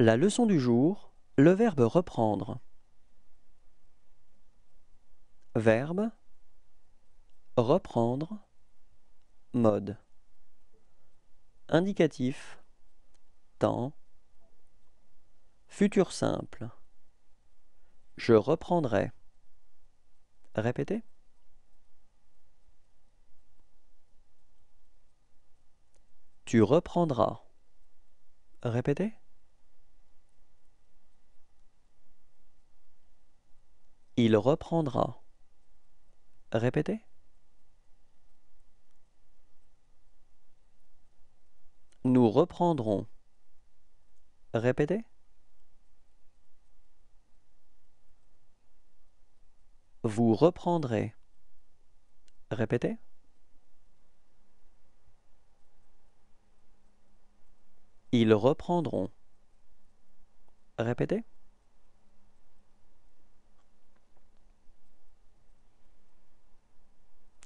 La leçon du jour, le verbe reprendre. Verbe reprendre mode indicatif temps futur simple je reprendrai répétez tu reprendras répétez Il reprendra. Répétez. Nous reprendrons. Répétez. Vous reprendrez. Répétez. Ils reprendront. Répétez.